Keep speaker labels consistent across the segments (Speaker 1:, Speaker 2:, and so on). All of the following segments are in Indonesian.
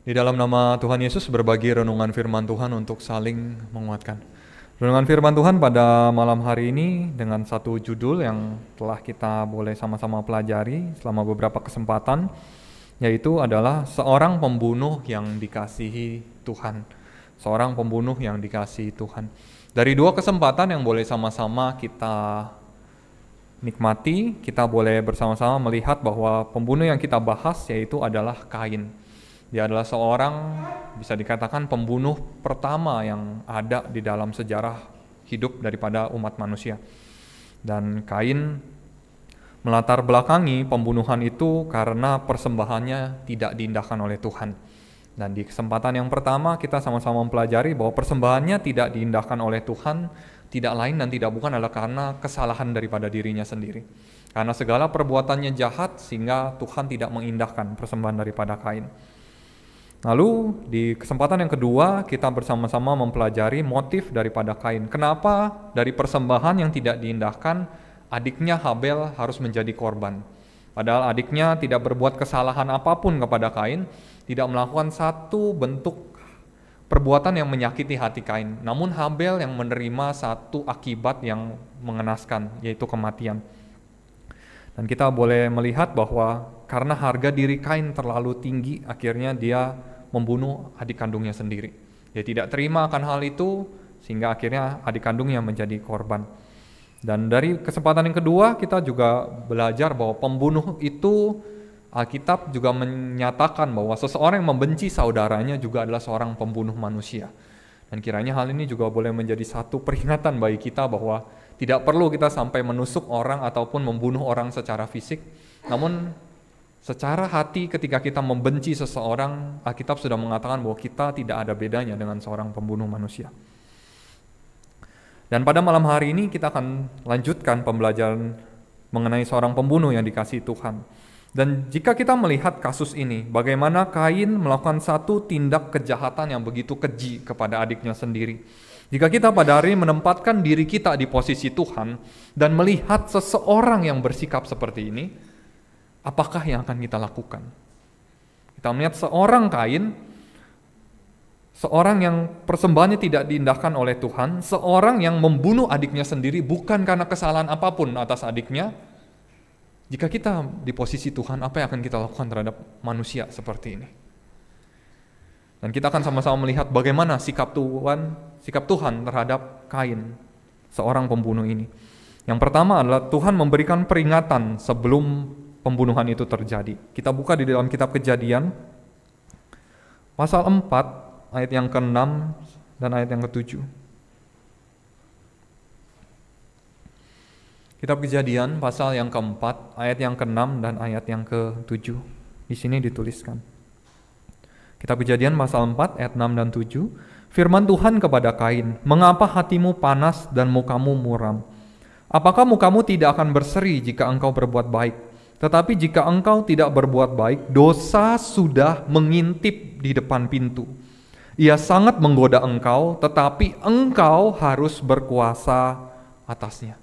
Speaker 1: Di dalam nama Tuhan Yesus berbagi renungan firman Tuhan untuk saling menguatkan. Renungan firman Tuhan pada malam hari ini dengan satu judul yang telah kita boleh sama-sama pelajari selama beberapa kesempatan yaitu adalah seorang pembunuh yang dikasihi Tuhan. Seorang pembunuh yang dikasihi Tuhan. Dari dua kesempatan yang boleh sama-sama kita nikmati, kita boleh bersama-sama melihat bahwa pembunuh yang kita bahas yaitu adalah Kain. Dia adalah seorang bisa dikatakan pembunuh pertama yang ada di dalam sejarah hidup daripada umat manusia. Dan Kain melatar belakangi pembunuhan itu karena persembahannya tidak diindahkan oleh Tuhan. Dan di kesempatan yang pertama kita sama-sama mempelajari bahwa persembahannya tidak diindahkan oleh Tuhan, tidak lain dan tidak bukan adalah karena kesalahan daripada dirinya sendiri. Karena segala perbuatannya jahat sehingga Tuhan tidak mengindahkan persembahan daripada Kain. Lalu di kesempatan yang kedua kita bersama-sama mempelajari motif daripada Kain. Kenapa dari persembahan yang tidak diindahkan adiknya Habel harus menjadi korban? Padahal adiknya tidak berbuat kesalahan apapun kepada Kain, tidak melakukan satu bentuk perbuatan yang menyakiti hati Kain. Namun Habel yang menerima satu akibat yang mengenaskan, yaitu kematian. Dan kita boleh melihat bahwa karena harga diri Kain terlalu tinggi, akhirnya dia membunuh adik kandungnya sendiri. Dia tidak terima akan hal itu, sehingga akhirnya adik kandungnya menjadi korban. Dan dari kesempatan yang kedua, kita juga belajar bahwa pembunuh itu Alkitab juga menyatakan bahwa seseorang yang membenci saudaranya juga adalah seorang pembunuh manusia. Dan kiranya hal ini juga boleh menjadi satu peringatan bagi kita bahwa tidak perlu kita sampai menusuk orang ataupun membunuh orang secara fisik, namun Secara hati ketika kita membenci seseorang, Alkitab sudah mengatakan bahwa kita tidak ada bedanya dengan seorang pembunuh manusia. Dan pada malam hari ini kita akan lanjutkan pembelajaran mengenai seorang pembunuh yang dikasih Tuhan. Dan jika kita melihat kasus ini, bagaimana Kain melakukan satu tindak kejahatan yang begitu keji kepada adiknya sendiri. Jika kita pada hari ini menempatkan diri kita di posisi Tuhan dan melihat seseorang yang bersikap seperti ini, apakah yang akan kita lakukan? Kita melihat seorang kain, seorang yang persembahannya tidak diindahkan oleh Tuhan, seorang yang membunuh adiknya sendiri bukan karena kesalahan apapun atas adiknya. Jika kita di posisi Tuhan, apa yang akan kita lakukan terhadap manusia seperti ini? Dan kita akan sama-sama melihat bagaimana sikap Tuhan, sikap Tuhan terhadap Kain, seorang pembunuh ini. Yang pertama adalah Tuhan memberikan peringatan sebelum pembunuhan itu terjadi. Kita buka di dalam kitab Kejadian pasal 4 ayat yang ke-6 dan ayat yang ke-7. Kitab Kejadian pasal yang ke-4, ayat yang ke-6 dan ayat yang ke-7. Di sini dituliskan. Kitab Kejadian pasal 4 ayat 6 dan 7. Firman Tuhan kepada Kain, "Mengapa hatimu panas dan mukamu muram? Apakah mukamu tidak akan berseri jika engkau berbuat baik tetapi jika engkau tidak berbuat baik, dosa sudah mengintip di depan pintu. Ia sangat menggoda engkau, tetapi engkau harus berkuasa atasnya.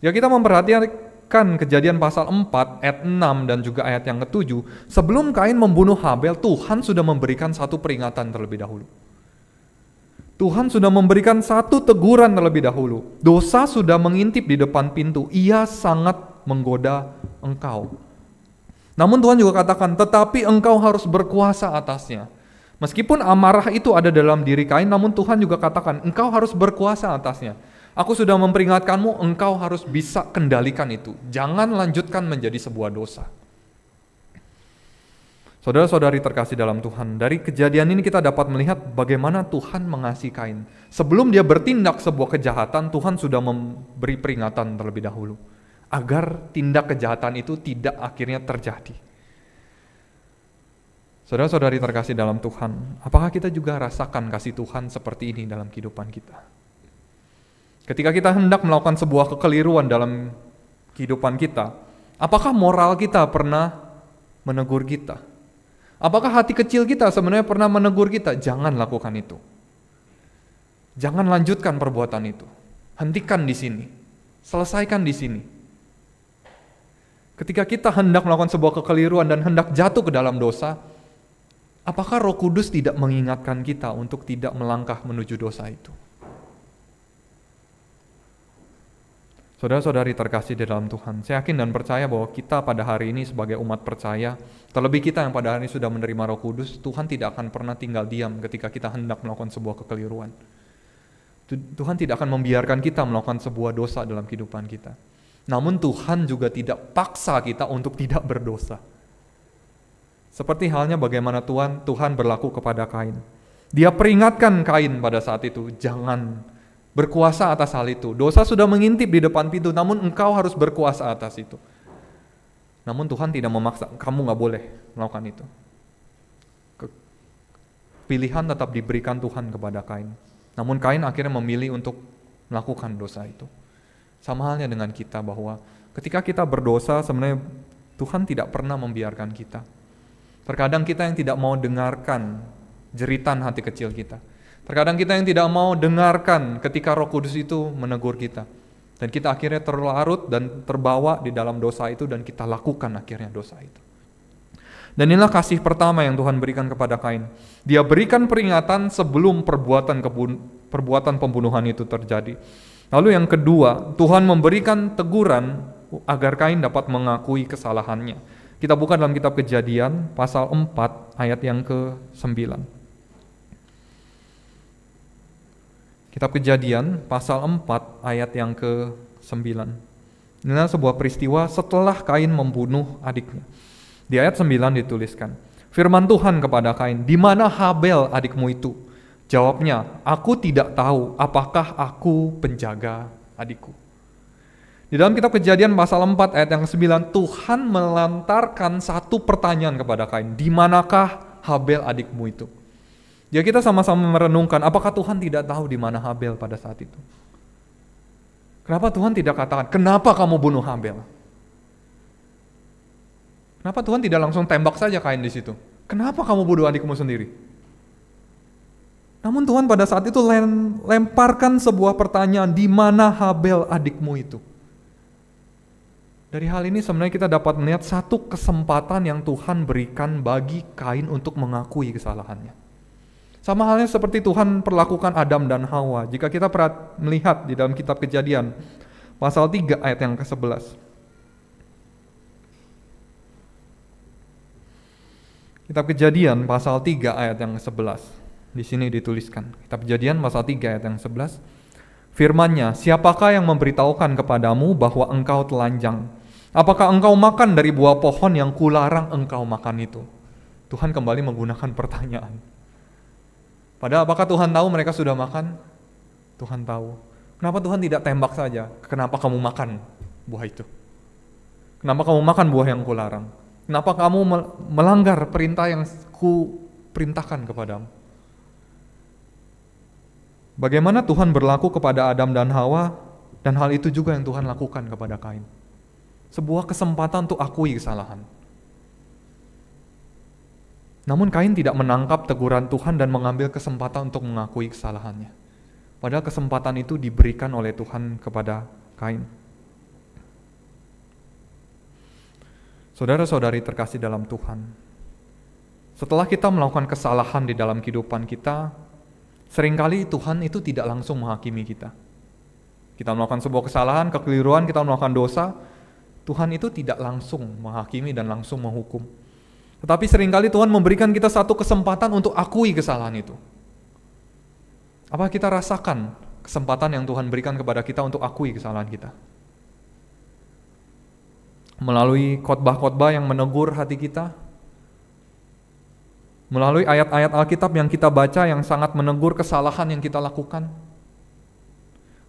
Speaker 1: Ya kita memperhatikan kejadian pasal 4 ayat 6 dan juga ayat yang ketujuh. Sebelum Kain membunuh Habel, Tuhan sudah memberikan satu peringatan terlebih dahulu. Tuhan sudah memberikan satu teguran terlebih dahulu. Dosa sudah mengintip di depan pintu. Ia sangat menggoda engkau. Namun Tuhan juga katakan, tetapi engkau harus berkuasa atasnya. Meskipun amarah itu ada dalam diri Kain, namun Tuhan juga katakan, engkau harus berkuasa atasnya. Aku sudah memperingatkanmu, engkau harus bisa kendalikan itu. Jangan lanjutkan menjadi sebuah dosa. Saudara-saudari terkasih dalam Tuhan, dari kejadian ini kita dapat melihat bagaimana Tuhan mengasihi Kain. Sebelum dia bertindak sebuah kejahatan, Tuhan sudah memberi peringatan terlebih dahulu agar tindak kejahatan itu tidak akhirnya terjadi. Saudara-saudari terkasih dalam Tuhan, apakah kita juga rasakan kasih Tuhan seperti ini dalam kehidupan kita? Ketika kita hendak melakukan sebuah kekeliruan dalam kehidupan kita, apakah moral kita pernah menegur kita? Apakah hati kecil kita sebenarnya pernah menegur kita? Jangan lakukan itu. Jangan lanjutkan perbuatan itu. Hentikan di sini. Selesaikan di sini Ketika kita hendak melakukan sebuah kekeliruan dan hendak jatuh ke dalam dosa, apakah Roh Kudus tidak mengingatkan kita untuk tidak melangkah menuju dosa itu? Saudara-saudari terkasih di dalam Tuhan, saya yakin dan percaya bahwa kita pada hari ini sebagai umat percaya, terlebih kita yang pada hari ini sudah menerima roh kudus, Tuhan tidak akan pernah tinggal diam ketika kita hendak melakukan sebuah kekeliruan. Tuhan tidak akan membiarkan kita melakukan sebuah dosa dalam kehidupan kita. Namun Tuhan juga tidak paksa kita untuk tidak berdosa. Seperti halnya bagaimana Tuhan Tuhan berlaku kepada Kain. Dia peringatkan Kain pada saat itu, jangan berkuasa atas hal itu. Dosa sudah mengintip di depan pintu, namun engkau harus berkuasa atas itu. Namun Tuhan tidak memaksa, kamu nggak boleh melakukan itu. Pilihan tetap diberikan Tuhan kepada Kain. Namun Kain akhirnya memilih untuk melakukan dosa itu. Sama halnya dengan kita bahwa ketika kita berdosa sebenarnya Tuhan tidak pernah membiarkan kita. Terkadang kita yang tidak mau dengarkan jeritan hati kecil kita. Terkadang kita yang tidak mau dengarkan ketika Roh Kudus itu menegur kita. Dan kita akhirnya terlarut dan terbawa di dalam dosa itu dan kita lakukan akhirnya dosa itu. Dan inilah kasih pertama yang Tuhan berikan kepada Kain. Dia berikan peringatan sebelum perbuatan kebun, perbuatan pembunuhan itu terjadi. Lalu yang kedua, Tuhan memberikan teguran agar Kain dapat mengakui kesalahannya. Kita buka dalam kitab Kejadian pasal 4 ayat yang ke-9. Kitab Kejadian pasal 4 ayat yang ke-9. Ini adalah sebuah peristiwa setelah Kain membunuh adiknya. Di ayat 9 dituliskan, Firman Tuhan kepada Kain, di mana Habel adikmu itu? Jawabnya, aku tidak tahu apakah aku penjaga adikku. Di dalam kitab kejadian pasal 4 ayat yang 9, Tuhan melantarkan satu pertanyaan kepada Kain, di manakah Habel adikmu itu? Ya kita sama-sama merenungkan, apakah Tuhan tidak tahu di mana Habel pada saat itu? Kenapa Tuhan tidak katakan, kenapa kamu bunuh Habel? Kenapa Tuhan tidak langsung tembak saja Kain di situ? Kenapa kamu bunuh adikmu sendiri? Namun Tuhan pada saat itu lemparkan sebuah pertanyaan, di mana Habel adikmu itu? Dari hal ini sebenarnya kita dapat melihat satu kesempatan yang Tuhan berikan bagi Kain untuk mengakui kesalahannya. Sama halnya seperti Tuhan perlakukan Adam dan Hawa. Jika kita melihat di dalam kitab kejadian, pasal 3 ayat yang ke-11. Kitab kejadian pasal 3 ayat yang ke-11. Di sini dituliskan. Kitab Kejadian pasal 3 ayat yang 11. nya siapakah yang memberitahukan kepadamu bahwa engkau telanjang? Apakah engkau makan dari buah pohon yang kularang engkau makan itu? Tuhan kembali menggunakan pertanyaan. Padahal apakah Tuhan tahu mereka sudah makan? Tuhan tahu. Kenapa Tuhan tidak tembak saja? Kenapa kamu makan buah itu? Kenapa kamu makan buah yang kularang? Kenapa kamu melanggar perintah yang ku perintahkan kepadamu? Bagaimana Tuhan berlaku kepada Adam dan Hawa dan hal itu juga yang Tuhan lakukan kepada Kain. Sebuah kesempatan untuk akui kesalahan. Namun Kain tidak menangkap teguran Tuhan dan mengambil kesempatan untuk mengakui kesalahannya. Padahal kesempatan itu diberikan oleh Tuhan kepada Kain. Saudara-saudari terkasih dalam Tuhan, setelah kita melakukan kesalahan di dalam kehidupan kita, Seringkali Tuhan itu tidak langsung menghakimi kita. Kita melakukan sebuah kesalahan, kekeliruan, kita melakukan dosa, Tuhan itu tidak langsung menghakimi dan langsung menghukum. Tetapi seringkali Tuhan memberikan kita satu kesempatan untuk akui kesalahan itu. Apa kita rasakan kesempatan yang Tuhan berikan kepada kita untuk akui kesalahan kita? Melalui khotbah-khotbah yang menegur hati kita, melalui ayat-ayat Alkitab yang kita baca yang sangat menegur kesalahan yang kita lakukan,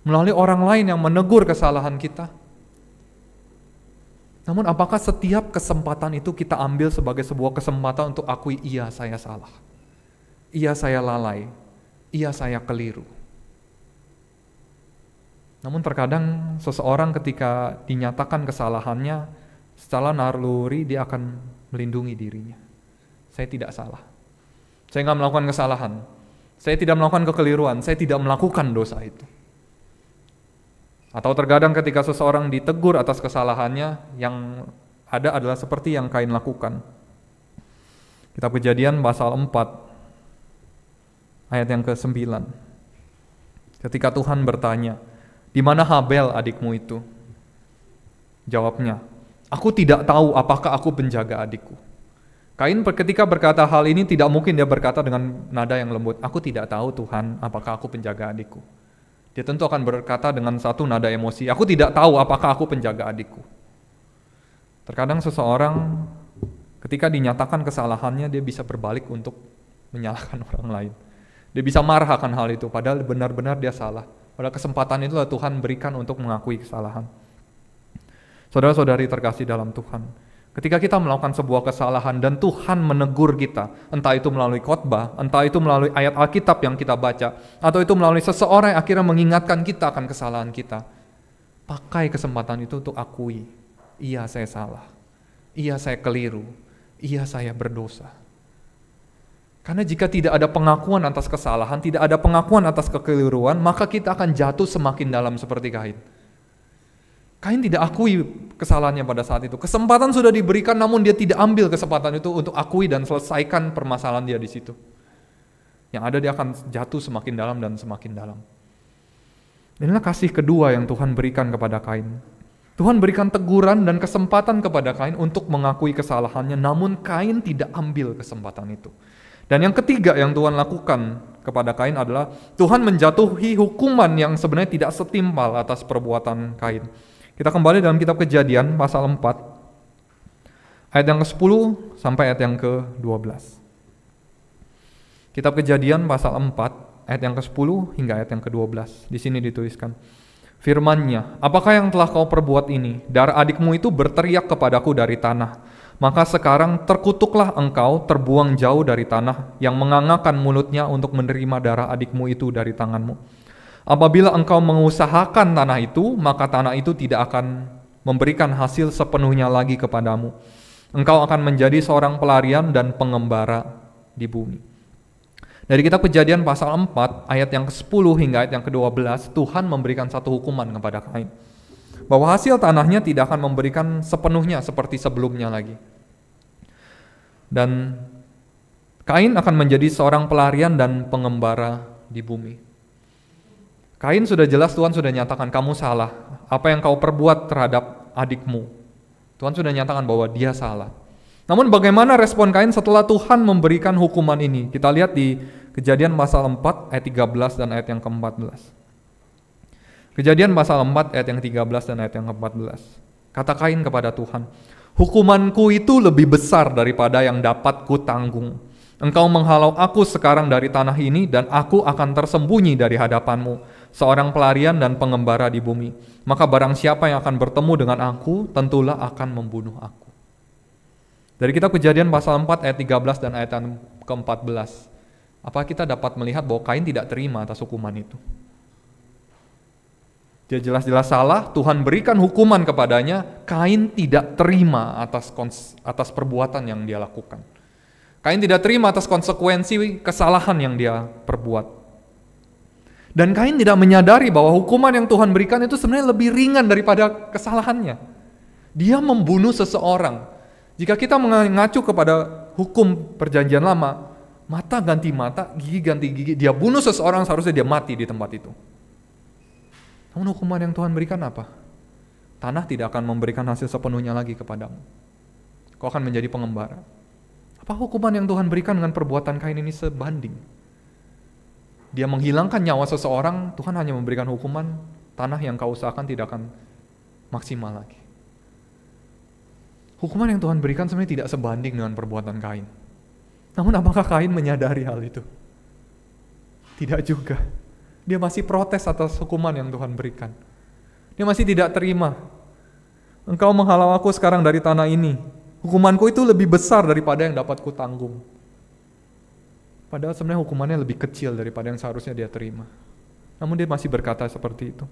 Speaker 1: melalui orang lain yang menegur kesalahan kita. Namun apakah setiap kesempatan itu kita ambil sebagai sebuah kesempatan untuk akui iya saya salah. Iya saya lalai. Iya saya keliru. Namun terkadang seseorang ketika dinyatakan kesalahannya secara naluri dia akan melindungi dirinya. Saya tidak salah. Saya nggak melakukan kesalahan. Saya tidak melakukan kekeliruan. Saya tidak melakukan dosa itu. Atau terkadang ketika seseorang ditegur atas kesalahannya, yang ada adalah seperti yang Kain lakukan. Kita Kejadian pasal 4 ayat yang ke-9. Ketika Tuhan bertanya, "Di mana Habel adikmu itu?" Jawabnya, "Aku tidak tahu apakah aku penjaga adikku." Kain ketika berkata hal ini tidak mungkin dia berkata dengan nada yang lembut, aku tidak tahu Tuhan apakah aku penjaga adikku. Dia tentu akan berkata dengan satu nada emosi, aku tidak tahu apakah aku penjaga adikku. Terkadang seseorang ketika dinyatakan kesalahannya dia bisa berbalik untuk menyalahkan orang lain. Dia bisa marah akan hal itu padahal benar-benar dia salah. Pada kesempatan itulah Tuhan berikan untuk mengakui kesalahan. Saudara-saudari terkasih dalam Tuhan Ketika kita melakukan sebuah kesalahan dan Tuhan menegur kita, entah itu melalui khotbah, entah itu melalui ayat Alkitab yang kita baca, atau itu melalui seseorang yang akhirnya mengingatkan kita akan kesalahan kita, pakai kesempatan itu untuk akui, iya saya salah, iya saya keliru, iya saya berdosa. Karena jika tidak ada pengakuan atas kesalahan, tidak ada pengakuan atas kekeliruan, maka kita akan jatuh semakin dalam seperti kain. Kain tidak akui kesalahannya pada saat itu. Kesempatan sudah diberikan namun dia tidak ambil kesempatan itu untuk akui dan selesaikan permasalahan dia di situ. Yang ada dia akan jatuh semakin dalam dan semakin dalam. Inilah kasih kedua yang Tuhan berikan kepada Kain. Tuhan berikan teguran dan kesempatan kepada Kain untuk mengakui kesalahannya, namun Kain tidak ambil kesempatan itu. Dan yang ketiga yang Tuhan lakukan kepada Kain adalah Tuhan menjatuhi hukuman yang sebenarnya tidak setimpal atas perbuatan Kain. Kita kembali dalam kitab Kejadian pasal 4 ayat yang ke-10 sampai ayat yang ke-12. Kitab Kejadian pasal 4 ayat yang ke-10 hingga ayat yang ke-12. Di sini dituliskan Firmannya, apakah yang telah kau perbuat ini? Darah adikmu itu berteriak kepadaku dari tanah. Maka sekarang terkutuklah engkau terbuang jauh dari tanah yang mengangakan mulutnya untuk menerima darah adikmu itu dari tanganmu. Apabila engkau mengusahakan tanah itu, maka tanah itu tidak akan memberikan hasil sepenuhnya lagi kepadamu. Engkau akan menjadi seorang pelarian dan pengembara di bumi. Dari kitab kejadian pasal 4, ayat yang ke-10 hingga ayat yang ke-12, Tuhan memberikan satu hukuman kepada Kain. Bahwa hasil tanahnya tidak akan memberikan sepenuhnya seperti sebelumnya lagi. Dan Kain akan menjadi seorang pelarian dan pengembara di bumi. Kain sudah jelas Tuhan sudah nyatakan kamu salah. Apa yang kau perbuat terhadap adikmu? Tuhan sudah nyatakan bahwa dia salah. Namun bagaimana respon Kain setelah Tuhan memberikan hukuman ini? Kita lihat di Kejadian pasal 4 ayat 13 dan ayat yang ke-14. Kejadian pasal 4 ayat yang 13 dan ayat yang ke-14. Kata Kain kepada Tuhan, "Hukumanku itu lebih besar daripada yang dapat kutanggung. tanggung." Engkau menghalau aku sekarang dari tanah ini, dan aku akan tersembunyi dari hadapanmu, seorang pelarian dan pengembara di bumi. Maka barang siapa yang akan bertemu dengan aku, tentulah akan membunuh aku. Dari kita kejadian pasal 4 ayat 13 dan ayat ke-14, apa kita dapat melihat bahwa Kain tidak terima atas hukuman itu? Dia jelas-jelas salah, Tuhan berikan hukuman kepadanya, Kain tidak terima atas, atas perbuatan yang dia lakukan. Kain tidak terima atas konsekuensi kesalahan yang dia perbuat. Dan Kain tidak menyadari bahwa hukuman yang Tuhan berikan itu sebenarnya lebih ringan daripada kesalahannya. Dia membunuh seseorang. Jika kita mengacu kepada hukum perjanjian lama, mata ganti mata, gigi ganti gigi, dia bunuh seseorang seharusnya dia mati di tempat itu. Namun hukuman yang Tuhan berikan apa? Tanah tidak akan memberikan hasil sepenuhnya lagi kepadamu. Kau akan menjadi pengembara. Apa hukuman yang Tuhan berikan dengan perbuatan Kain ini sebanding? Dia menghilangkan nyawa seseorang, Tuhan hanya memberikan hukuman tanah yang kau usahakan tidak akan maksimal lagi. Hukuman yang Tuhan berikan sebenarnya tidak sebanding dengan perbuatan Kain. Namun apakah Kain menyadari hal itu? Tidak juga. Dia masih protes atas hukuman yang Tuhan berikan. Dia masih tidak terima. Engkau menghalau aku sekarang dari tanah ini. Hukumanku itu lebih besar daripada yang dapat tanggung. Padahal sebenarnya hukumannya lebih kecil daripada yang seharusnya dia terima. Namun dia masih berkata seperti itu.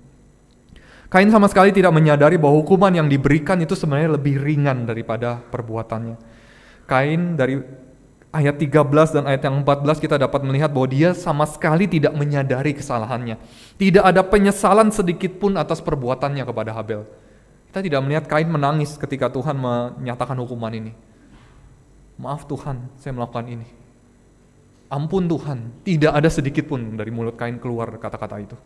Speaker 1: Kain sama sekali tidak menyadari bahwa hukuman yang diberikan itu sebenarnya lebih ringan daripada perbuatannya. Kain dari ayat 13 dan ayat yang 14 kita dapat melihat bahwa dia sama sekali tidak menyadari kesalahannya. Tidak ada penyesalan sedikit pun atas perbuatannya kepada Habel. Kita tidak melihat Kain menangis ketika Tuhan menyatakan hukuman ini. Maaf Tuhan, saya melakukan ini. Ampun Tuhan, tidak ada sedikit pun dari mulut Kain keluar kata-kata itu.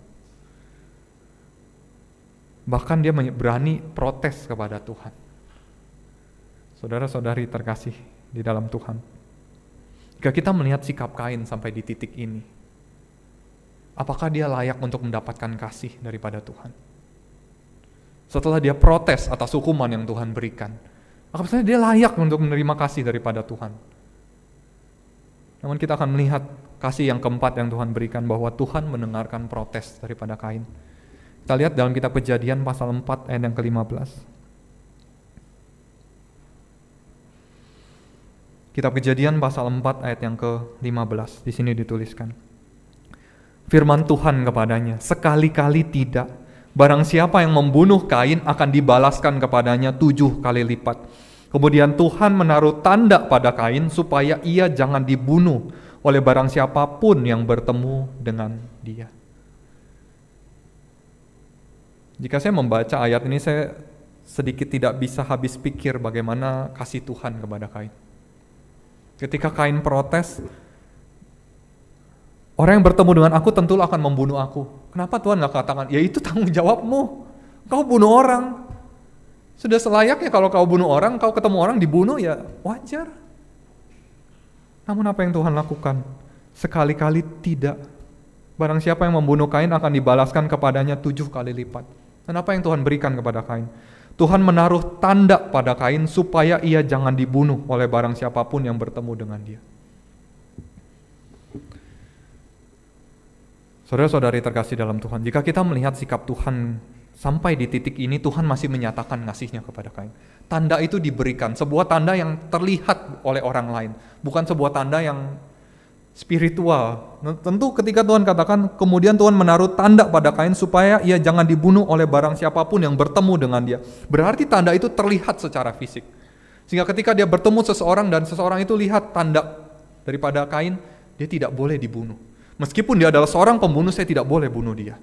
Speaker 1: Bahkan dia berani protes kepada Tuhan. Saudara-saudari terkasih di dalam Tuhan. Jika kita melihat sikap Kain sampai di titik ini, apakah dia layak untuk mendapatkan kasih daripada Tuhan? setelah dia protes atas hukuman yang Tuhan berikan. Maka misalnya dia layak untuk menerima kasih daripada Tuhan. Namun kita akan melihat kasih yang keempat yang Tuhan berikan bahwa Tuhan mendengarkan protes daripada Kain. Kita lihat dalam kitab kejadian pasal 4 ayat yang ke-15. Kitab kejadian pasal 4 ayat yang ke-15. Di sini dituliskan. Firman Tuhan kepadanya, sekali-kali tidak Barang siapa yang membunuh Kain akan dibalaskan kepadanya tujuh kali lipat. Kemudian Tuhan menaruh tanda pada Kain supaya ia jangan dibunuh oleh barang siapapun yang bertemu dengan dia. Jika saya membaca ayat ini, saya sedikit tidak bisa habis pikir bagaimana kasih Tuhan kepada Kain. Ketika Kain protes, Orang yang bertemu dengan aku tentu akan membunuh aku. Kenapa Tuhan nggak katakan, ya itu tanggung jawabmu. Kau bunuh orang. Sudah selayaknya kalau kau bunuh orang, kau ketemu orang dibunuh ya wajar. Namun apa yang Tuhan lakukan? Sekali-kali tidak. Barang siapa yang membunuh Kain akan dibalaskan kepadanya tujuh kali lipat. Dan apa yang Tuhan berikan kepada Kain? Tuhan menaruh tanda pada Kain supaya ia jangan dibunuh oleh barang siapapun yang bertemu dengan dia. Saudara-saudari terkasih dalam Tuhan, jika kita melihat sikap Tuhan sampai di titik ini Tuhan masih menyatakan ngasihnya kepada Kain. Tanda itu diberikan, sebuah tanda yang terlihat oleh orang lain, bukan sebuah tanda yang spiritual. Nah, tentu ketika Tuhan katakan, kemudian Tuhan menaruh tanda pada Kain supaya ia jangan dibunuh oleh barang siapapun yang bertemu dengan dia. Berarti tanda itu terlihat secara fisik. Sehingga ketika dia bertemu seseorang dan seseorang itu lihat tanda daripada Kain, dia tidak boleh dibunuh. Meskipun dia adalah seorang pembunuh, saya tidak boleh bunuh dia.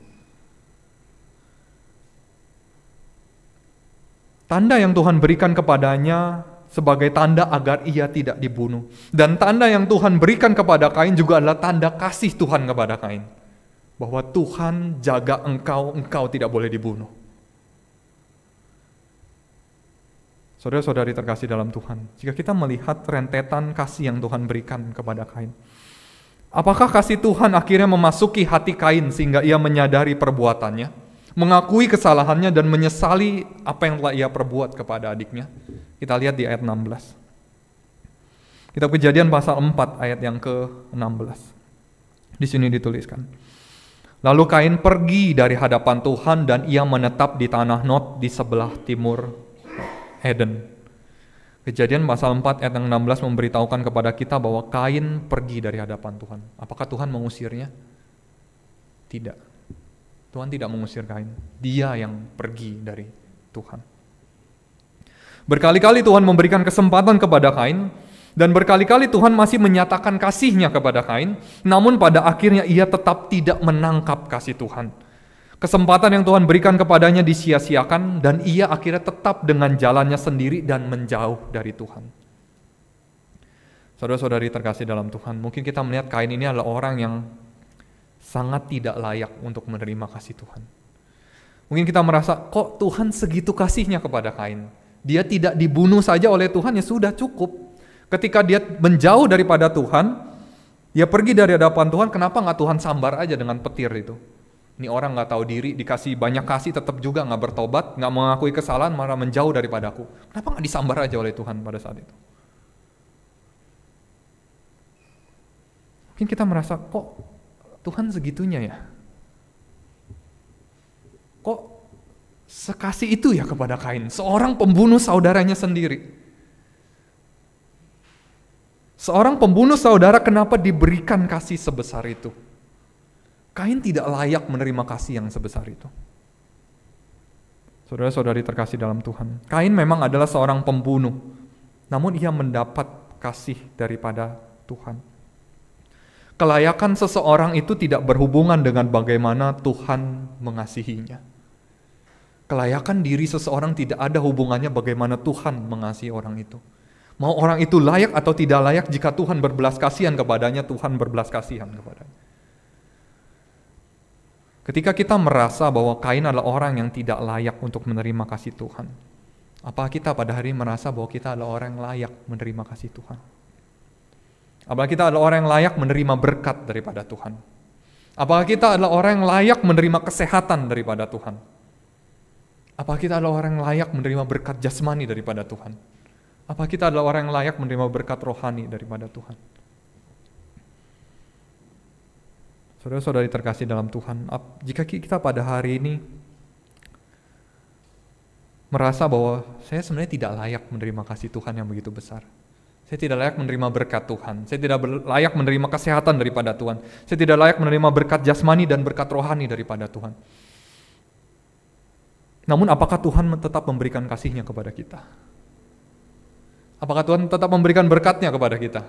Speaker 1: Tanda yang Tuhan berikan kepadanya sebagai tanda agar ia tidak dibunuh. Dan tanda yang Tuhan berikan kepada Kain juga adalah tanda kasih Tuhan kepada Kain. Bahwa Tuhan jaga engkau, engkau tidak boleh dibunuh. Saudara-saudari terkasih dalam Tuhan, jika kita melihat rentetan kasih yang Tuhan berikan kepada Kain, Apakah kasih Tuhan akhirnya memasuki hati Kain sehingga ia menyadari perbuatannya, mengakui kesalahannya dan menyesali apa yang telah ia perbuat kepada adiknya? Kita lihat di ayat 16. Kitab Kejadian pasal 4 ayat yang ke-16. Di sini dituliskan. Lalu Kain pergi dari hadapan Tuhan dan ia menetap di tanah Not di sebelah timur Eden. Kejadian pasal 4 ayat 16 memberitahukan kepada kita bahwa Kain pergi dari hadapan Tuhan. Apakah Tuhan mengusirnya? Tidak. Tuhan tidak mengusir Kain. Dia yang pergi dari Tuhan. Berkali-kali Tuhan memberikan kesempatan kepada Kain dan berkali-kali Tuhan masih menyatakan kasihnya kepada Kain, namun pada akhirnya ia tetap tidak menangkap kasih Tuhan. Kesempatan yang Tuhan berikan kepadanya disia-siakan dan ia akhirnya tetap dengan jalannya sendiri dan menjauh dari Tuhan. Saudara-saudari terkasih dalam Tuhan, mungkin kita melihat Kain ini adalah orang yang sangat tidak layak untuk menerima kasih Tuhan. Mungkin kita merasa, kok Tuhan segitu kasihnya kepada Kain? Dia tidak dibunuh saja oleh Tuhan, ya sudah cukup. Ketika dia menjauh daripada Tuhan, dia pergi dari hadapan Tuhan, kenapa nggak Tuhan sambar aja dengan petir itu? ini orang nggak tahu diri, dikasih banyak kasih tetap juga nggak bertobat, nggak mengakui kesalahan, malah menjauh daripadaku. Kenapa nggak disambar aja oleh Tuhan pada saat itu? Mungkin kita merasa kok Tuhan segitunya ya? Kok sekasih itu ya kepada Kain, seorang pembunuh saudaranya sendiri. Seorang pembunuh saudara kenapa diberikan kasih sebesar itu? Kain tidak layak menerima kasih yang sebesar itu. Saudara-saudari terkasih dalam Tuhan. Kain memang adalah seorang pembunuh. Namun ia mendapat kasih daripada Tuhan. Kelayakan seseorang itu tidak berhubungan dengan bagaimana Tuhan mengasihinya. Kelayakan diri seseorang tidak ada hubungannya bagaimana Tuhan mengasihi orang itu. Mau orang itu layak atau tidak layak, jika Tuhan berbelas kasihan kepadanya, Tuhan berbelas kasihan kepadanya. Ketika kita merasa bahwa Kain adalah orang yang tidak layak untuk menerima kasih Tuhan, apa kita pada hari merasa bahwa kita adalah orang yang layak menerima kasih Tuhan? Apakah kita adalah orang yang layak menerima berkat daripada Tuhan? Apakah kita adalah orang yang layak menerima kesehatan daripada Tuhan? Apakah kita adalah orang yang layak menerima berkat jasmani daripada Tuhan? Apakah kita adalah orang yang layak menerima berkat rohani daripada Tuhan? Saudara-saudari terkasih dalam Tuhan, jika kita pada hari ini merasa bahwa saya sebenarnya tidak layak menerima kasih Tuhan yang begitu besar. Saya tidak layak menerima berkat Tuhan. Saya tidak layak menerima kesehatan daripada Tuhan. Saya tidak layak menerima berkat jasmani dan berkat rohani daripada Tuhan. Namun apakah Tuhan tetap memberikan kasihnya kepada kita? Apakah Tuhan tetap memberikan berkatnya kepada kita?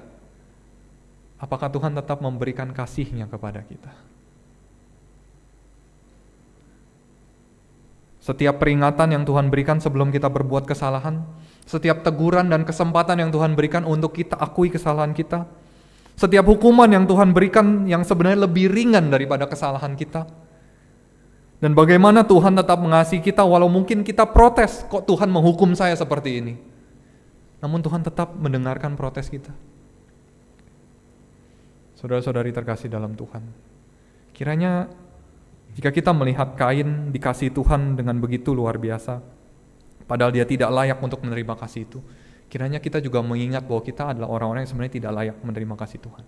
Speaker 1: apakah Tuhan tetap memberikan kasihnya kepada kita? Setiap peringatan yang Tuhan berikan sebelum kita berbuat kesalahan, setiap teguran dan kesempatan yang Tuhan berikan untuk kita akui kesalahan kita, setiap hukuman yang Tuhan berikan yang sebenarnya lebih ringan daripada kesalahan kita, dan bagaimana Tuhan tetap mengasihi kita walau mungkin kita protes, kok Tuhan menghukum saya seperti ini. Namun Tuhan tetap mendengarkan protes kita. Saudara-saudari terkasih dalam Tuhan. Kiranya jika kita melihat Kain dikasih Tuhan dengan begitu luar biasa, padahal dia tidak layak untuk menerima kasih itu, kiranya kita juga mengingat bahwa kita adalah orang-orang yang sebenarnya tidak layak menerima kasih Tuhan.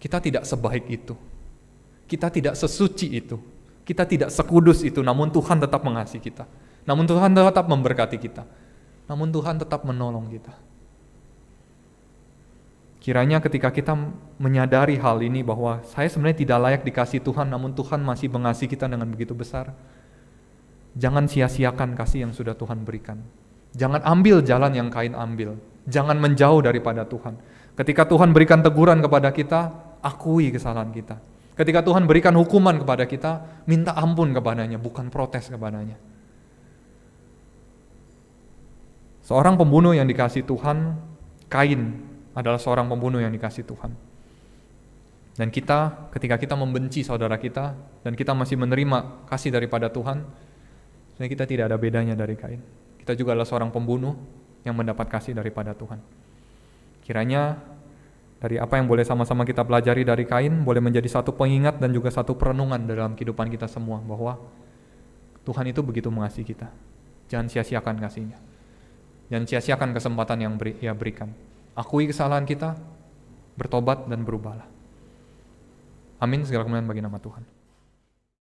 Speaker 1: Kita tidak sebaik itu. Kita tidak sesuci itu. Kita tidak sekudus itu, namun Tuhan tetap mengasihi kita. Namun Tuhan tetap memberkati kita. Namun Tuhan tetap menolong kita. Kiranya ketika kita menyadari hal ini bahwa saya sebenarnya tidak layak dikasih Tuhan namun Tuhan masih mengasihi kita dengan begitu besar. Jangan sia-siakan kasih yang sudah Tuhan berikan. Jangan ambil jalan yang kain ambil. Jangan menjauh daripada Tuhan. Ketika Tuhan berikan teguran kepada kita, akui kesalahan kita. Ketika Tuhan berikan hukuman kepada kita, minta ampun kepadanya, bukan protes kepadanya. Seorang pembunuh yang dikasih Tuhan, Kain adalah seorang pembunuh yang dikasih Tuhan. Dan kita, ketika kita membenci saudara kita, dan kita masih menerima kasih daripada Tuhan, sebenarnya kita tidak ada bedanya dari Kain. Kita juga adalah seorang pembunuh yang mendapat kasih daripada Tuhan. Kiranya dari apa yang boleh sama-sama kita pelajari dari Kain, boleh menjadi satu pengingat dan juga satu perenungan dalam kehidupan kita semua, bahwa Tuhan itu begitu mengasihi kita. Jangan sia-siakan kasihnya. Jangan sia-siakan kesempatan yang ia berikan akui kesalahan kita, bertobat dan berubahlah. Amin segala kemuliaan bagi nama Tuhan.